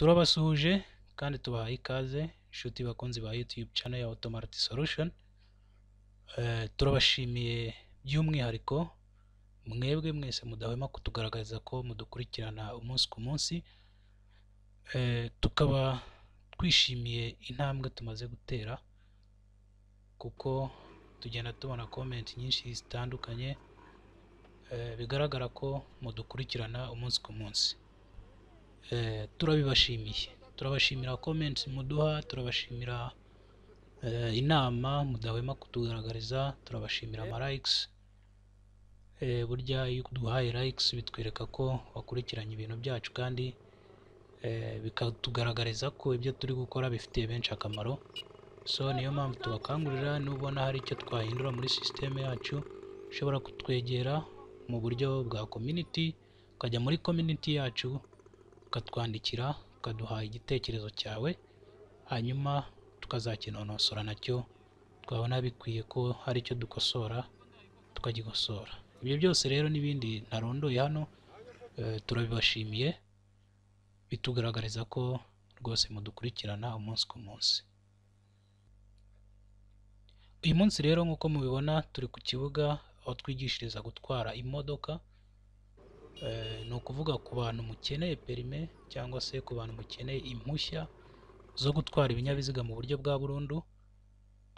turabasuhuje kandi tubahaye ikaze inshuti bakunzi ba YouTube channel ya automatic solution eh, turabashimiye by'umwihariko mwebwe mwese mudahwema kutugaragaza ko mudukurikirana umunsi ku munsi eh, tukaba twishimiye intambwe tumaze gutera kuko tugenda tubona komenti nyinshi zitandukanye eh, bigaragara ko mudukurikirana umunsi ku munsi Eh, turabibashimiye turabashimira comments muduha turabashimira eh, inama mudahwema kutugaragariza turabashimira amalikes eh, burya iyo duhaye likes bitwereka ko wakurikiranye ibintu byacu kandi bikatugaragariza ko ibyo turi gukora bifitiye benshi akamaro so niyo mpamvu tubakangurira nubona hari icyo twahindura muri sisiteme yacu ushobora kutwegera mu buryo bwa community ukajya muri community yacu ukatwandikira ukaduha igitekerezo cyawe hanyuma tukazakinonosora nacyo twabona bikwiye ko hari icyo dukosora tukagikosora ibyo byose rero n'ibindi ntarondoye hano eh, turabibashimiye bitugaragariza ko rwose mudukurikirana umunsi ku munsi uyu munsi rero nk'uko mubibona turi ku kibuga aho twigishiriza gutwara imodoka Eh, ni ukuvuga ku bantu mukeneye perime cyangwa se ku bantu mukeneye impushya zo gutwara ibinyabiziga mu buryo bwa burundu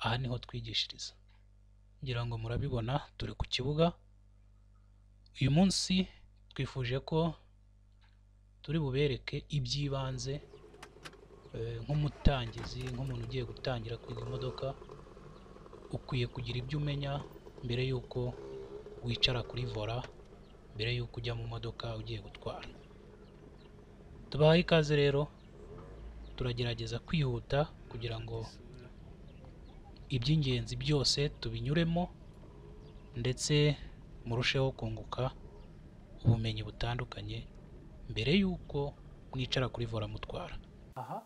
aha niho twigishiriza ngira ngo murabibona turi ku kibuga uyu munsi twifuje ko turi bubereke iby'ibanze eh, nk'umutangizi nk'umuntu ugiye gutangira kwiga imodoka ukwiye kugira ibyo umenya mbere y'uko wicara kuri vola mbere y'uko ujya mu modoka ugiye gutwara tubahaye ikaze rero turagerageza kwihuta kugira ngo iby'ingenzi byose tubinyuremo ndetse murusheho kunguka ubumenyi butandukanye mbere y'uko mwicara kuri vora mutwara aha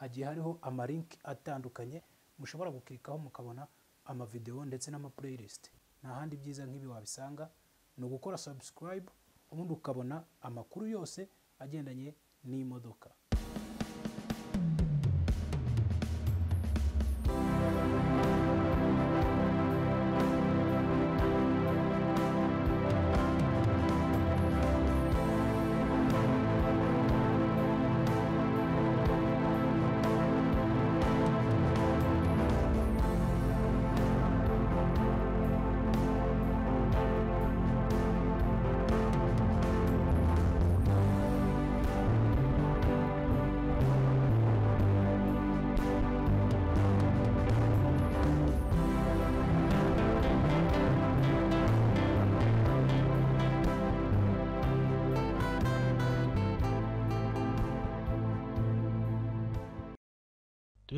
hagiye hariho amarinki atandukanye mushobora gukirikaho mukabona amavidewo ndetse n'amapureyisite nta handi byiza nk'ibi wabisanga ni ugukora subscribe ubundi ukabona amakuru yose agendanye n'imodoka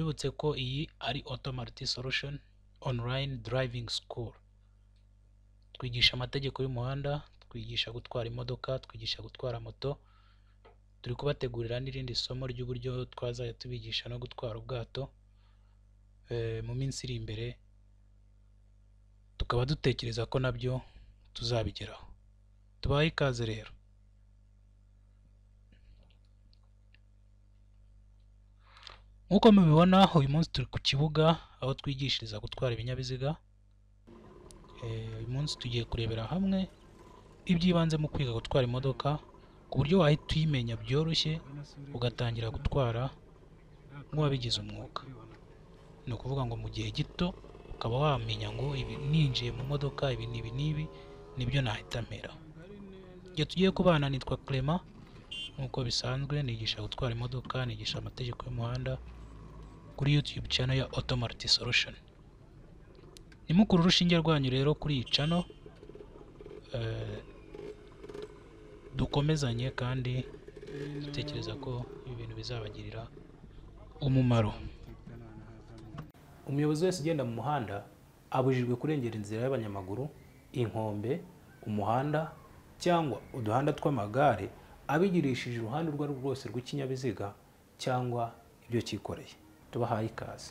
twibutse ko iyi ari otomariti solushoni onurayini darayivingi sikuru twigisha amategeko y'umuhanda twigisha gutwara imodoka twigisha gutwara moto turi kubategurira n'irindi somo ry'uburyo twazajya tubigisha no gutwara ubwato eh, mu minsi iri imbere tukaba dutekereza ko nabyo tuzabigeraho tubahe ikaze rero nk'uko mubibona uyu munsi turi ku kibuga aho twigishiriza gutwara ibinyabiziga eh, uyu munsi tugiye kurebera hamwe iby'ibanze mu kwiga gutwara imodoka ku buryo wahita uyimenya byoroshye ugatangira gutwara nk'uwabigize umwuga ni ukuvuga ngo mu gihe gito ukaba wamenya ngo ibi ninjiye mu modoka ibi n'ibi n'ibi nibyo nahita mpera igihe tugiye kubana nitwa Clement nk'uko bisanzwe nigisha gutwara imodoka nigisha amategeko y'umuhanda kuri YouTube channel ya automatic Solution nimukuru urushinge rwanyu rero kuri iyi channel eh, dukomezanye kandi dutekereza ko ibi bintu bizabagirira umumaro umuyobozi wese ugenda mu muhanda abujijwe kurengera inzira y'abanyamaguru inkombe umuhanda cyangwa uduhanda tw'amagare abigirishije uruhande urwo ari rwose rw'ikinyabiziga cyangwa ibyo cyikoreye tubahaye ikaze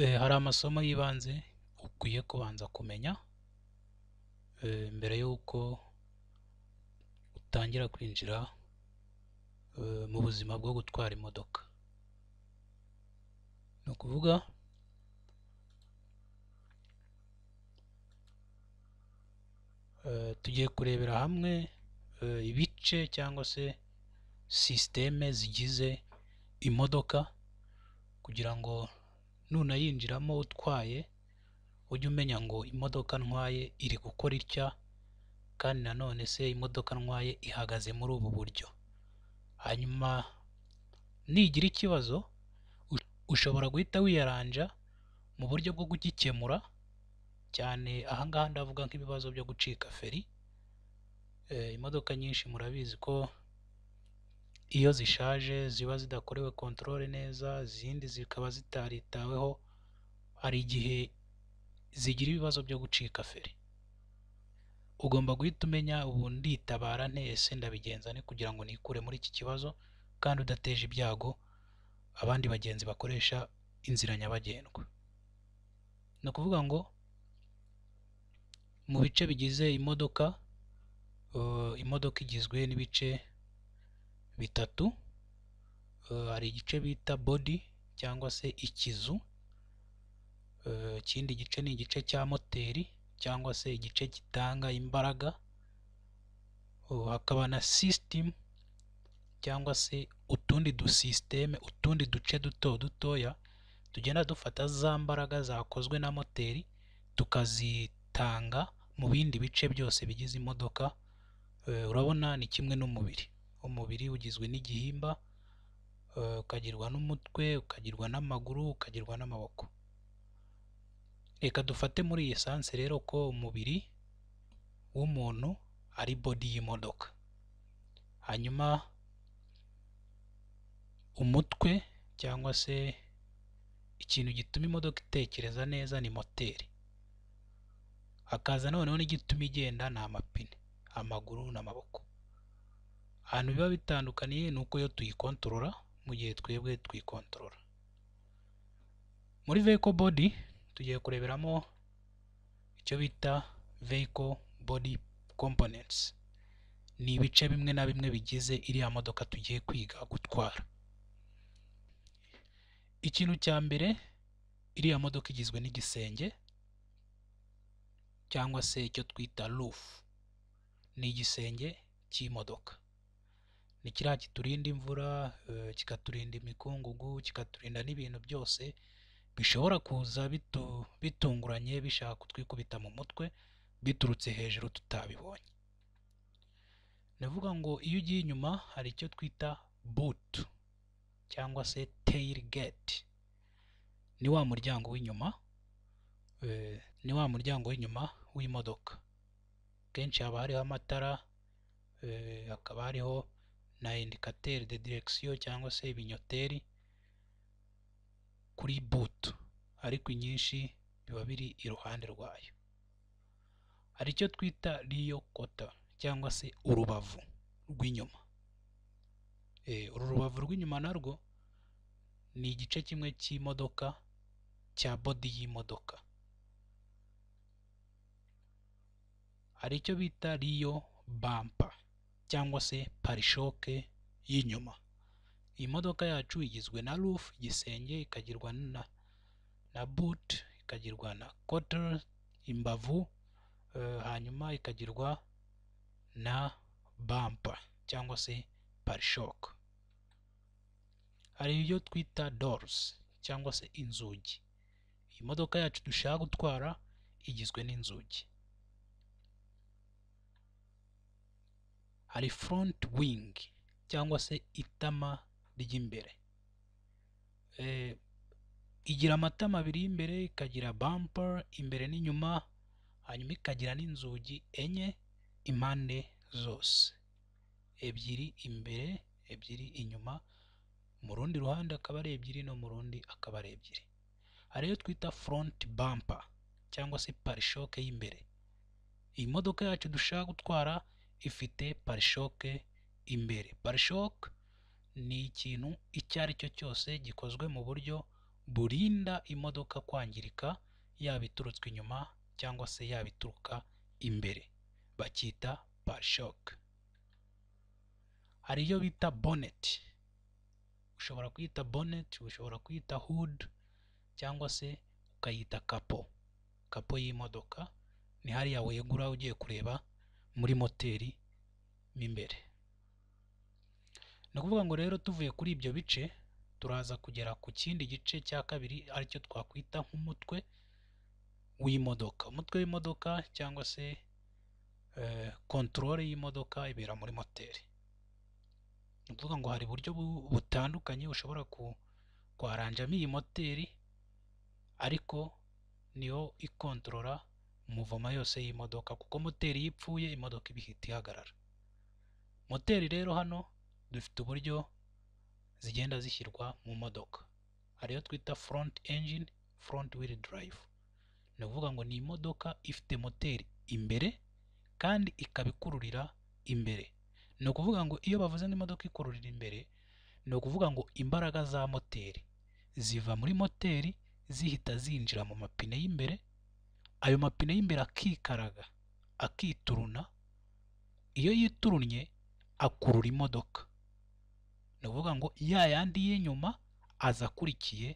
Eh, hari amasomo y'ibanze ukwiye kubanza kumenya eh, mbere y'uko utangira kwinjira eh, mu buzima bwo gutwara imodoka, ni ukuvuga tugiye kurebera hamwe ibice cyangwa se sisiteme zigize imodoka kugira ngo nunayinjiramo utwaye ujye umenya ngo imodoka ntwaye iri gukora itya kandi nanone se imodoka ntwaye ihagaze muri ubu buryo, hanyuma nigira ikibazo ushobora guhita wiyaranja mu buryo bwo kugikemura cyane aha ngaha ndavuga nk'ibibazo byo gucika feri, eh, imodoka nyinshi murabizi ko iyo zishaje ziba zidakorewe control neza, izindi zikaba zitaritaweho, hari igihe zigira ibibazo byo gucika feri. Ugomba guhita umenya ubu nditabara nte, ndabigenza nte kugira ngo nikure muri iki kibazo kandi udateje ibyago abandi bagenzi bakoresha inzira nyabagendwa. Ni ukuvuga ngo mu bice bigize imodoka, uh, imodoka igizwe n'ibice bitatu, eh, hari igice bita bodi cyangwa se ikizu, eh, ikindi gice ni igice cya moteri cyangwa se igice gitanga imbaraga, oh, hakaba na sisitimu cyangwa se utundi dusisiteme, utundi duce duto dutoya tugenda dufata za mbaraga zakozwe na moteri tukazitanga mu bindi bice byose bigize imodoka, eh, urabona ni kimwe n'umubiri. umubiri ugizwe n'igihimba, eh, ukagirwa n'umutwe, ukagirwa n'amaguru, ukagirwa n'amaboko. Reka dufate muri iyi esanse rero ko umubiri w'umuntu ari bodi y'imodoka, hanyuma umutwe cyangwa se ikintu gituma imodoka itekereza neza ni moteri, hakaza noneho n'igituma igenda ni amapine, amaguru n'amaboko. ahantu biba bitandukaniye ni uko yo tuyikontorora mu gihe twebwe twikontorora muri vehicle body tugiye kureberamo icyo bita vehicle body components ni ibice bimwe na bimwe bigize iriya modoka tugiye kwiga gutwara ikintu cya mbere iriya modoka igizwe n'igisenge cyangwa se icyo twita rufu ni igisenge cy'imodoka ni kiriya kiturinda imvura eh, kikaturinda imikungugu kikaturinda n'ibintu byose bishobora kuza bitunguranye bishaka kutwikubita mu mutwe biturutse hejuru tutabibonye navuga ngo iyo ugiye inyuma hari icyo twita butu cyangwa se teyiri geti ni wa muryango w'inyuma eh, ni wa muryango w'inyuma w'imodoka kenshi haba hariho amatara eh, hakaba hariho na indicateur de direction cyangwa se ibinyoteri kuri boot ariko inyinshi biba biri iruhande rwayo hari icyo twita riyo kota cyangwa se urubavu rw'inyuma eh, uru rubavu rw'inyuma narwo ni igice kimwe cy'imodoka cya bodi y'imodoka hari icyo bita riyo bampa cyangwa se parishoke y'inyuma. Iyi modoka yacu igizwe na roof igisenge, ikagirwa na na boot ikagirwa na kotere, imbavu, eh, hanyuma ikagirwa na bampa cyangwa se parishoke. Hari ibyo twita doruzi cyangwa se inzugi. Iyi modoka yacu dushaka gutwara igizwe n'inzugi. hari front wing cyangwa se itama ry'imbere, eh, igira amatama abiri y'imbere, ikagira bumper imbere n'inyuma, hanyuma ikagira n'inzugi enye impande zose, ebyiri imbere, ebyiri inyuma, mu rundi ruhande akaba ari ebyiri no mu rundi akaba ari ebyiri, hari iyo twita front bumper cyangwa se parishoke y'imbere, iyi modoka yacu dushaka gutwara ifite parishoke imbere, parishoke ni ikintu icyo ari cyo cyose gikozwe mu buryo burinda imodoka kwangirika yaba iturutswe inyuma cyangwa se yaba ituruka imbere, bacyita parishoke. Hari iyo bita boneti, ushobora kuyita boneti, ushobora kuyita hudu cyangwa se ukayita kapo, kapo y'imodoka ni hariya wegura ugiye kureba muri moteri mo imbere. Ni ukuvuga ngo rero tuvuye kuri ibyo bice turaza kugera ku kindi gice cya kabiri aricyo twakwita nk'umutwe w'imodoka. Umutwe w'imodoka cyangwa se kontorore eh, y'imodoka ibera muri moteri. Ni ukuvuga ngo hari uburyo butandukanye ushobora kwaranjamo iyi moteri ariko niyo ikontorora muvoma yose y'imodoka kuko moteri iyo ipfuye imodoka ibihita ihagarara moteri rero hano dufite uburyo zigenda zishyirwa mu modoka ariyo twita front engine front wheel drive ni ukuvuga ngo ni imodoka ifite moteri imbere kandi ikaba ikururira imbere ni ukuvuga ngo iyo bavuze ngo imodoka ikururira imbere ni ukuvuga ngo imbaraga za moteri ziva muri moteri zihita zinjira mu mapine y'imbere ayo mapine y'imbere akikaraga akituruna iyo yiturunnye akurura imodoka ni ukuvuga ngo ya yandi y'inyuma aza akurikiye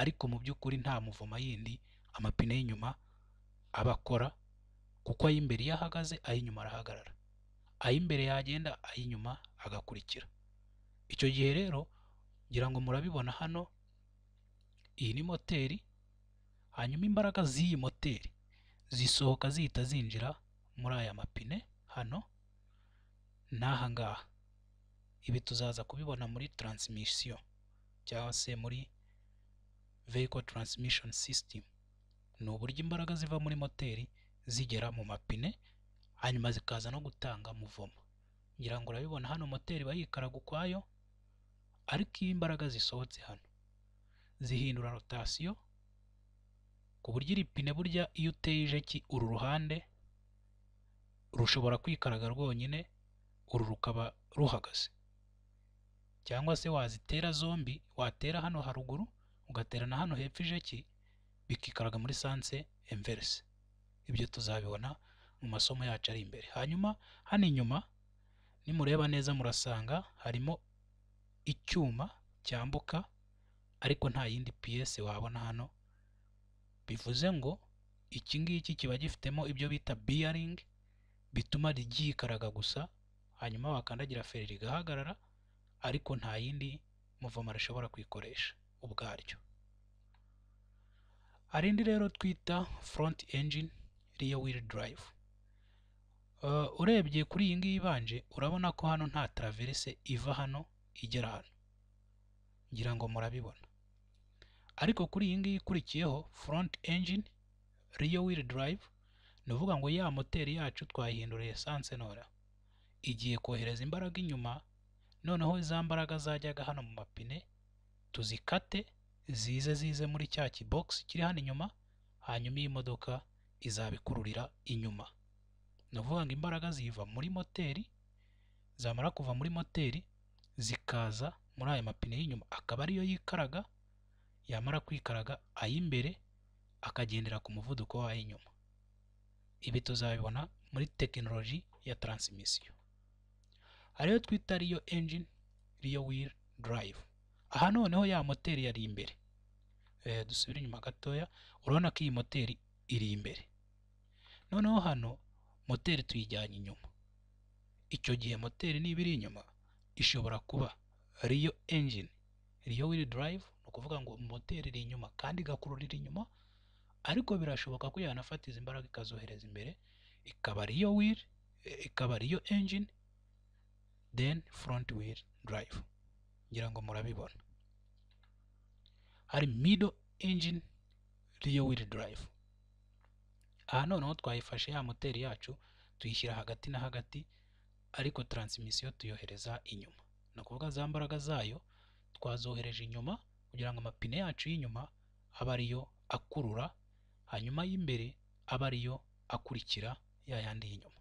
ariko mu by'ukuri nta muvoma yindi amapine y'inyuma aba akora kuko ay'imbere iyo ahagaze ay'inyuma arahagarara ay'imbere yagenda ay'inyuma agakurikira icyo gihe rero ngira ngo murabibona hano iyi ni moteri hanyuma imbaraga z'iyi moteri zisohoka zihita zinjira muri aya mapine hano n'aha ngaha ibi tuzaza kubibona muri taransimisiyo cyangwa se muri veyiko taransimishoni sisitemu ni uburyo imbaraga ziva muri moteri zigera mu mapine hanyuma zikaza no gutanga muvomo ngira ngo urabibona hano moteri bayikaraga yikaraga ukwayo ariko iyo imbaraga zisohotse hano zihindura rotasiyo ku buryo iri pine burya iyo uteye ijeki uru ruhande rushobora kwikaraga rwonyine uru rukaba ruhagaze cyangwa se wazitera zombi watera hano haruguru ugatera na hano hepfo ijeki bikikaraga muri sanse inverse ibyo tuzabibona mu masomo yacu ari imbere hanyuma hano inyuma nimureba neza murasanga harimo icyuma cyambuka ariko nta yindi piyese wabona hano bivuze ngo iki ngiki kiba gifitemo ibyo bita biyaringi bituma ryikaraga gusa hanyuma wakandagira feri rigahagarara ariko nta yindi muvoma rishobora kwikoresha ubwaryo hari indi rero twita front engine riya wiri darayivu urebye kuri iyi ngiyi ibanje urabona ko hano nta taraverese iva hano igera hano ngira ngo murabibona ariko kuri iyi ngiyi ikurikiyeho front engine, Rio wheel drive, ni ukuvuga ngo ya moteri yacu twayihinduriye sansenora, igiye kohereza imbaraga inyuma, noneho za mbaraga zajyaga hano mu mapine tuzikate zize zize muri cya kibogisi kiri hano inyuma, hanyuma iyi modoka izabikururira inyuma. Ni ukuvuga ngo imbaraga ziva muri moteri, zamara kuva muri moteri zikaza muri aya mapine y'inyuma, akaba ariyo yikaraga yamara kwikaraga ay'imbere akagendera ku muvuduko w'ay'inyuma ibi tuzabibona muri tekinoloji ya taransimisiyo ariyo twita riyo engine riyo wiri durayivu aha noneho ya moteri yari imbere eh, dusubire inyuma gatoya urabona ko iyi moteri iri imbere noneho hano moteri tuyijyanye inyuma icyo gihe moteri niba iri inyuma ishobora kuba riyo engine riyo wiri durayivu ukuvuga ngo moteri iri inyuma kandi igakurura iri inyuma ariko birashoboka ko yanafatiza imbaraga ikazohereza imbere ikaba ariyo wiri ikaba ariyo engine then front wheel drive ngira ngo murabibona hari middle engine rear wheel drive aha noneho twayifashe ya moteri yacu tuyishyira hagati na hagati ariko taransimisiyo tuyohereza inyuma ni ukuvuga za mbaraga zayo twazohereje inyuma kugira ngo amapine yacu y'inyuma abe ariyo akurura, hanyuma y'imbere abe ariyo akurikira ya yandi y'inyuma.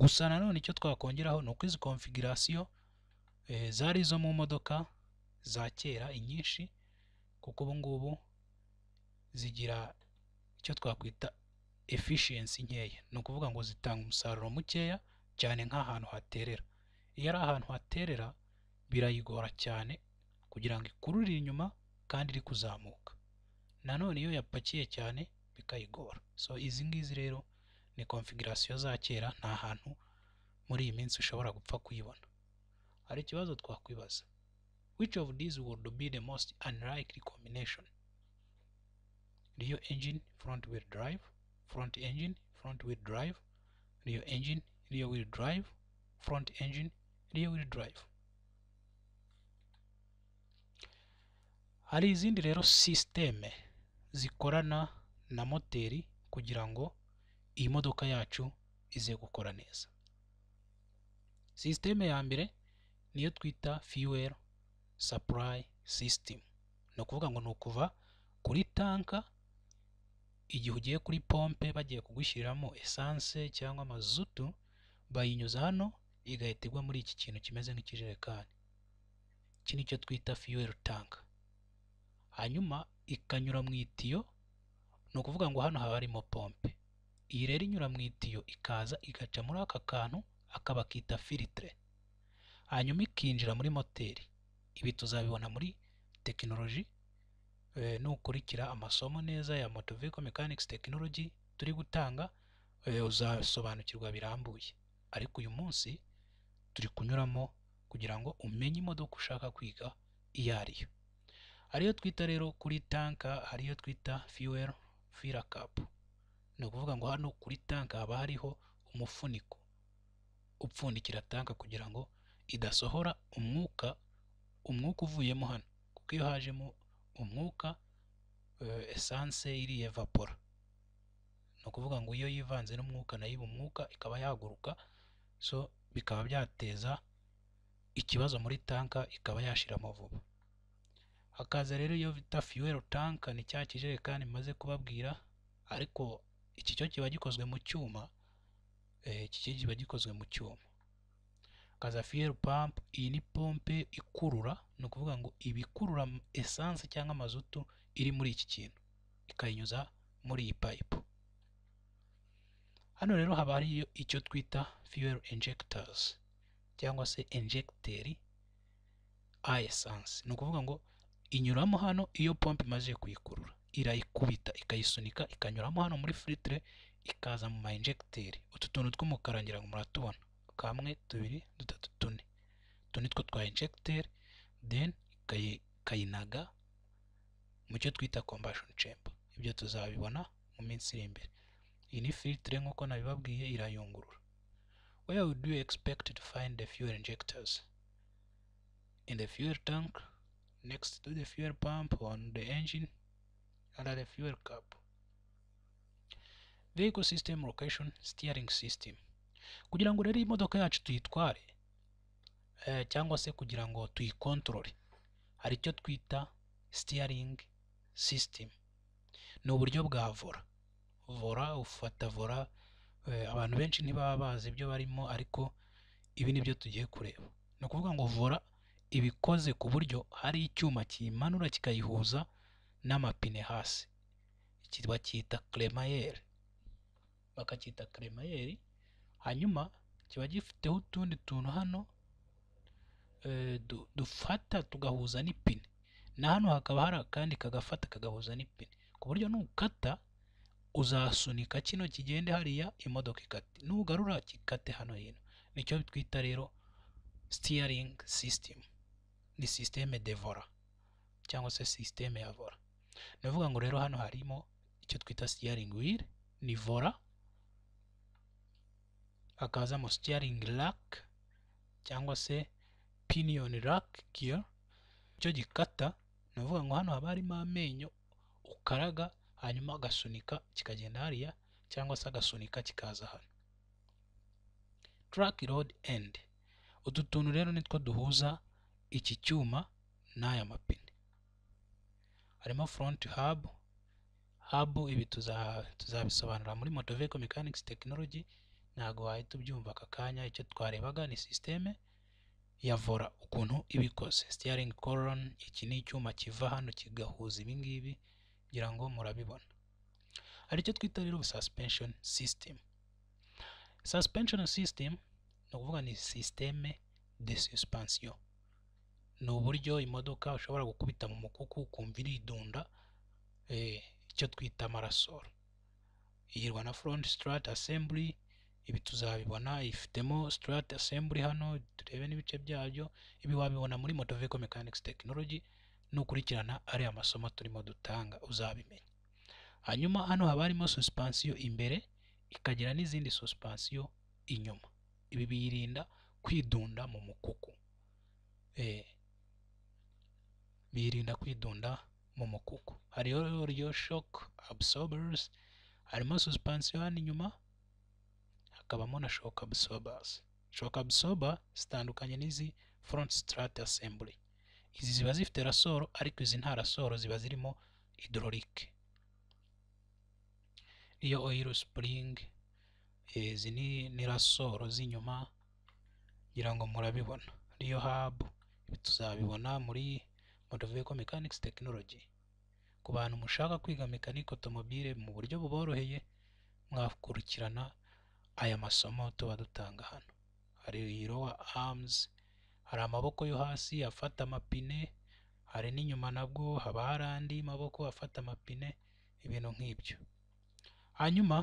Gusa nanone icyo twakongeraho ni uko izi configuration eh, zari izo mu modoka za kera inyinshi kuko ubu ngubu zigira icyo twakwita efficiency nkeya, ni ukuvuga ngo zitanga umusaruro mukeya cyane nk'ahantu haterera. Iyo ari ahantu haterera birayigora cyane kugira ngo ikururire inyuma kandi iri kuzamuka nanone iyo yapakiye cyane bikayigora so izi ngizi rero ni configuration za kera nta hantu muri iyi minsi ushobora gupfa kuyibona hari ikibazo twakwibaza which of these would be the most unlikely combination rear engine front wheel drive front engine front wheel drive rear engine rear wheel drive front engine rear wheel drive Hari izindi rero sisiteme zikorana na moteri kugira ngo iyi modoka yacu ize gukora neza. Sisiteme ya mbere niyo twita fuel supply system, ni ukuvuga ngo ni ukuva kuri tanka igihe ugiye kuri pompe bagiye kugushyiriramo esanse cyangwa mazutu, bayinyuza hano igahita igwa muri iki kintu kimeze nk'ikijerekani, iki nicyo twita fuel tank. hanyuma ikanyura mu itiyo ni ukuvuga ngo hano haba harimo pompe iyi rero inyura mu itiyo ikaza igaca muri aka kantu akaba bakita filitire hanyuma ikinjira muri moteri ibi tuzabibona muri tekinoloji eh, nukurikira amasomo neza ya moto vehicle mechanics technology turi gutanga eh, uzasobanukirwa birambuye ariko uyu munsi turi kunyuramo kugira ngo umenye imodoka ushaka kwiga iyo ari yo hariyo twita rero kuri tanka hari iyo twita fuel filler ni ukuvuga ngo hano kuri tanka haba hariho umufuniko upfundikira tanka kugira ngo idasohora umwuka umwuka uvuyemo hano kuko iyo hajemo umwuka eh, esanse iriya evapora ni ukuvuga ngo iyo yivanze n'umwuka nayo iba umwuka ikaba yaguruka so bikaba byateza ikibazo muri tanka ikaba yashiramo vuba hakaza rero iyo bita fuel tank ni cya kijerekani maze kubabwira ariko iki cyo kiba gikozwe mu cyuma eh, iki cyo kiba gikozwe mu cyuma hakaza fuel pump iyi ni pompe ikurura ni ukuvuga ngo ibikurura ikurura esanse cyangwa amazutu iri muri iki kintu ikayinyuza muri iyi payipu hano rero haba hariyo icyo twita fuel injectors cyangwa se injegiteri a esanse ni ukuvuga ngo inyuramo hano iyo pompe imaze kuyikurura irayikubita ikayisunika ikanyuramo hano muri filtire ikaza mu ma injegiteri utu tuntu tw'umukara ngira ngo muratubona kamwe tubiri dutatu tune utu nitwo twa injegiteri deni ikayinaga mu cyo twita kombashoni cemba ibyo tuzabibona mu minsi iri imbere iyi ni filtire nk'uko nabibabwiye irayungurura where would you expect to find the fuel injectors in the fuel tank next to the fuel pump on the engine under the fuel cap. Vehicle system location steering system kugira ngo rero imodoka yacu tuyitware eh, cyangwa se kugira ngo tuyikontorore hari icyo twita steering system ni uburyo bwa vora vora ufata vora eh, abantu benshi ntibaba bazi ibyo barimo ariko ibi ni byo tugiye kureba ni ukuvuga ngo vora ibikoze ku buryo hari icyuma kiyimanura kikayihuza n'amapine hasi, iki bacyita kremayeri, bakacyita kremayeri, hanyuma kiba gifiteho utundi tuntu hano eh, dufata tugahuza n'ipine na hano hakaba hari akandi kagafata kagahuza n'ipine, ku buryo nukata uzasunika kino kigende hariya imodoka ikate, nugarura kikate hano hino, nicyo twita rero sitiyaringi sisitemu. ni sisiteme devora cyangwa se sisiteme ya vora ni ngo rero hano harimo icyo twita sitiyaringi wiri ni vora hakazamo sitiyaringi rake cyangwa se piniyoni rake giya icyo gikata navuga ngo hano haba harimo amenyo ukaraga hanyuma agasunika kikagenda hariya cyangwa se agasunika kikaza hano turake rodi endi utu tuntu rero nitwo duhuza iki cyuma n'aya mapine harimo front hub habu ibi tuzabisobanura muri moto vehicle mechanics technology ntabwo wahita ubyumva aka kanya icyo twarebaga ni sisiteme ya ukuntu iba steering colon iki ni icyuma kiva hano kigahuza ibingibi kugira ngo murabibona hari icyo twita rero suspension system suspension system ni ukuvuga ni sisiteme de suspension ni uburyo imodoka ushobora gukubita mu mukuku ukumva iridunda eh, icyo twita marasoro iyirwa na front sitarate assembly ibi tuzabibona ifitemo sitarate assembly hano turebe n'ibice byabyo ibi wabibona muri moto veko mekanikisi tekinoloji nukurikirana ari amasomo turimo dutanga uzabimenya hanyuma hano haba harimo susipansiyo imbere ikagira n'izindi susipansiyo inyuma ibi biyirinda kwidunda mu mukuku eh, birinda kwidunda mu mukuku. Hariho radiyo shoke absorbers, harimo suspension inyuma, hakabamo na shock absorbers. Shock absorber zitandukanye n'izi front strat assembly. Izi ziba zifite rasoro ariko izi nta rasoro ziba zirimo hydraulic. Iyo oil spring, eh, izi ni rasoro z'inyuma, ngira ngo murabibona. Riyo hub tuzabibona muri ngo tuvuge ko mechanics technology ku bantu mushaka kwiga mekanike otomobile mu buryo buboroheye mwakurikirana aya masomo tuba dutanga hano hari lower arms hari amaboko yo hasi afata amapine hari n'inyuma nabwo haba hari andi maboko afata amapine ibintu nk'ibyo hanyuma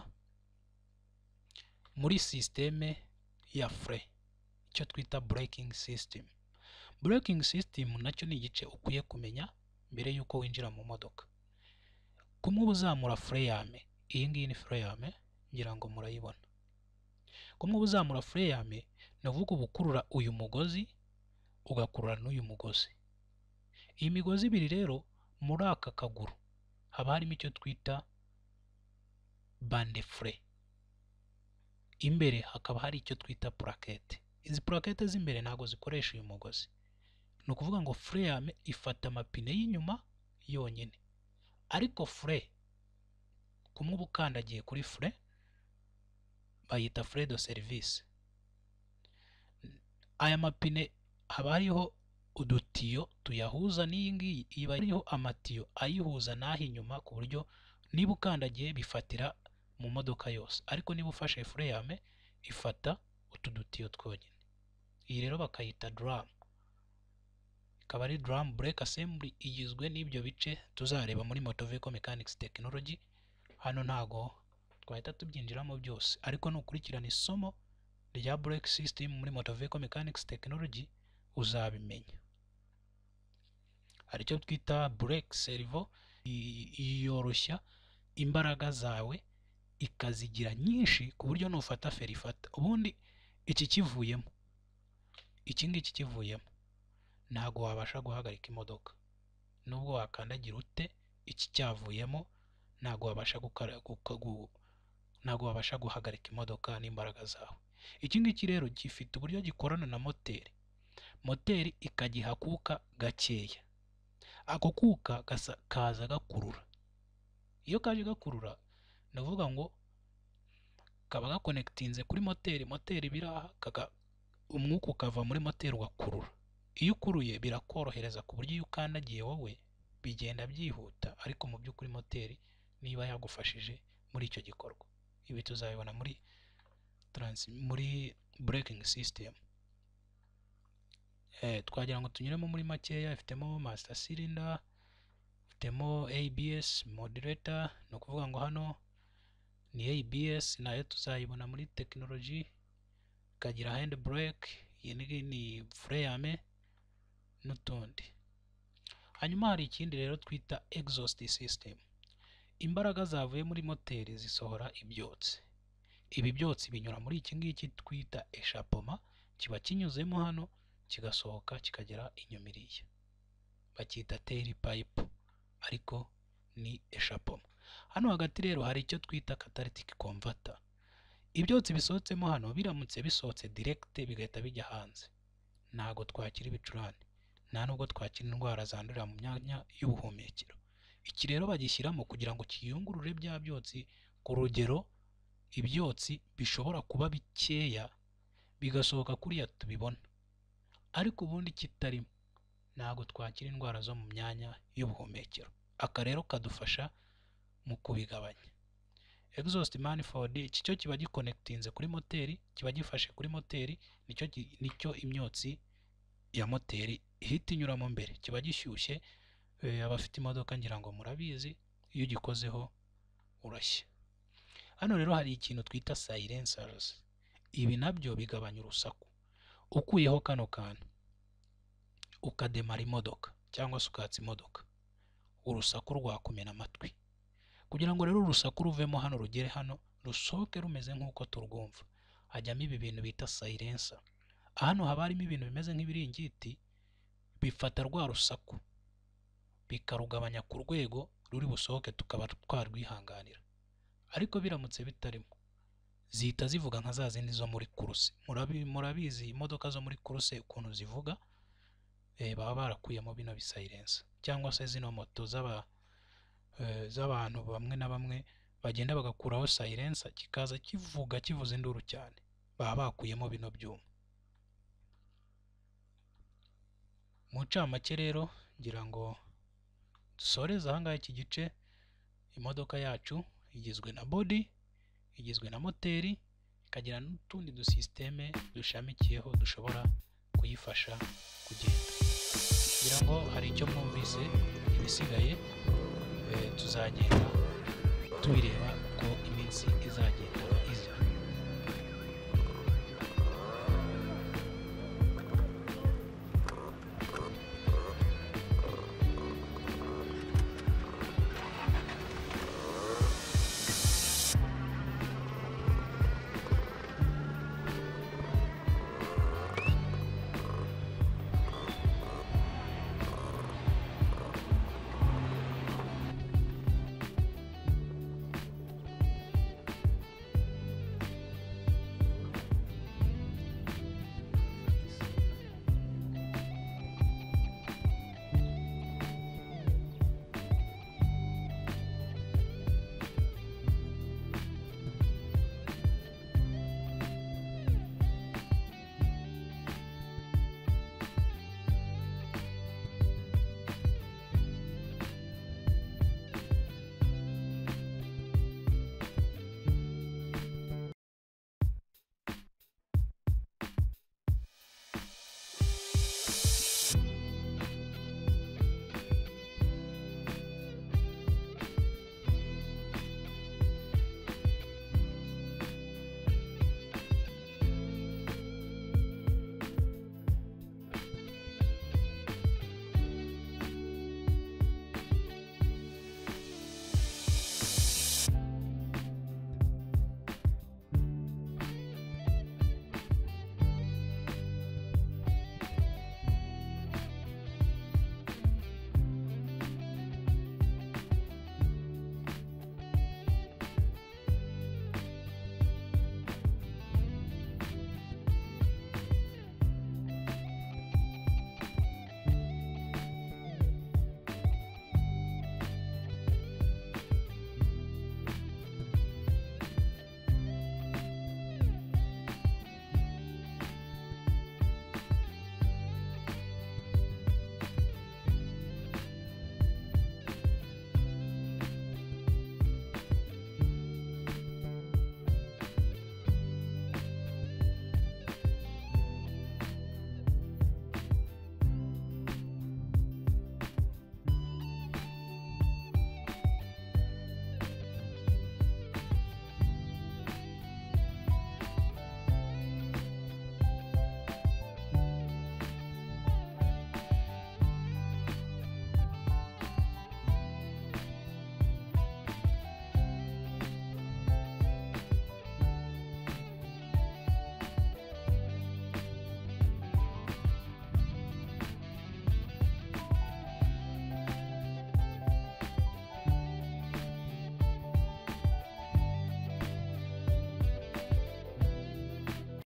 muri sisiteme ya fure icyo twita breaking system Braking system nacyo ni igice ukwiye kumenya mbere y'uko winjira mu modoka. Kumwe uba uzamura fureyame, iyi ngiyi ni fureyame ngira ngo murayibona. Kumwe uba uzamura fureyame ni ukuvuga uba ukurura uyu mugozi ugakurura n'uyu mugozi. Iyi migozi ibiri rero muri aka kaguru haba harimo icyo twita bandefure, imbere hakaba hari icyo twita purakete. Izi purakete z'imbere ntabwo zikoresha uyu mugozi. ni ukuvuga ngo fureyame ifata amapine y'inyuma yonyine ariko fure kumwe uba ukandagiye kuri fure bayita fure serivisi aya mapine haba hariho udutiyo tuyahuza n'iyi ngiyi iba ariho amatiyo ayihuza n'aho inyuma ku buryo niba ukandagiye bifatira mu modoka yose ariko niba ufashe fureyame ifata utu dutiyo twonyine iyi rero bakayita duramu ikaba ari drum break assembly igizwe n'ibyo bice tuzareba muri moto vehicle mechanics technology hano ntago twahita tubyinjiramo byose ariko nukurikirana isomo rya brake system muri moto vehicle mechanics technology uzabimenya hari icyo twita break servo yoroshya imbaraga zawe ikazigira nyinshi ku buryo nufata feri ubundi iki kivuyemo iki ngiki kivuyemo ntago wabasha guhagarika imodoka, nubwo wakandagira ute iki cyavuyemo ntago wabasha ntago wabasha guhagarika imodoka n'imbaraga zawe. Iki ngiki rero gifite uburyo gikorana na moteri, moteri ikagiha akuka gakeya, ako kuka kaza gakurura, iyo kaje gakurura ndavuga ngo kaba gakonekitinze kuri moteri, moteri biraha iri umwuka ukava muri moteri ugakurura. Iyo ukuruye birakorohereza ku buryo iyo ukandagiye wowe bigenda byihuta ariko mu by'ukuri moteri niba yagufashije muri icyo gikorwa. Ibi tuzabibona muri muri burekingi sisitemu. Eh, twagira ngo tunyuremo muri makeya, ifitemo masita silinda, ifitemo eyibiyesi modureta, ni ukuvuga ngo hano ni ABS nayo tuzayibona muri tekinoloji, ikagira handi bureke, iyi ni fureyame. n'utundi. Hanyuma hari ikindi rero twita exhaust system. Imbaraga zavuye muri moteri zisohora ibyotsi. Ibi byotsi binyura muri iki ngiki twita eshapoma, kiba kinyuzemo hano kigasohoka kikagera inyuma bakita Bacyita teri payipu ariko ni eshapoma. Hano hagati rero hari icyo twita catalytic converter. Ibyotsi bisohotsemo hano biramutse bisohotse direkite bigahita bijya hanze. Ntago twakira ibicurane. nta nubwo twakira indwara zandurira mu myanya y'ubuhumekero iki rero bagishyiramo kugira ngo kiyungurure bya byotsi ku rugero ibyotsi bishobora kuba bikeya bigasohoka kuriya tubibona ariko ubundi kitarimo ntabwo twakira indwara zo mu myanya y'ubuhumekero aka rero kadufasha mu kubigabanya exhaust manifold iki cyo kiba gikonekitinze kuri moteri kiba gifashe kuri moteri nicyo imyotsi ya moteri ihita inyuramo mbere kiba gishyushye eh, abafite imodoka ngira ngo murabizi iyo ugikozeho urashya hano rero hari ikintu twita silencers ibi nabyo bigabanya urusaku ukuyeho kano kantu ukademara imodoka cyangwa se ukatsa imodoka urusaku rwakumena amatwi kugira ngo rero urusaku ruvemo hano rugere hano rusohoke rumeze nk'uko turwumva hajyamo ibi bintu bita silencer hano haba harimo ibintu bimeze nk'ibiringiti bifata rwa rusaku bikarugabanya ku rwego ruri busohoke tukaba twarwihanganira ariko biramutse bitarimo zihita zivuga nka za zindi zo muri kuruse murabizi imodoka zo muri kuruse ukuntu zivuga eh, baba barakuyemo bino bisayirensa cyangwa se zino moto eh, z'abantu bamwe na bamwe bagenda bagakuraho sayirensa kikaza kivuga kivuza induru cyane baba bakuyemo bino byuma Mu ncamake rero ngira ngo dusoreze aha iki gice, imodoka yacu igizwe na bodi, igizwe na moteri, ikagira n'utundi dusisiteme dushamikiyeho dushobora kuyifasha kugenda. kugira ngo hari icyo mwumvise, ibisigaye eh, tuzagenda tubireba uko iminsi izagenda.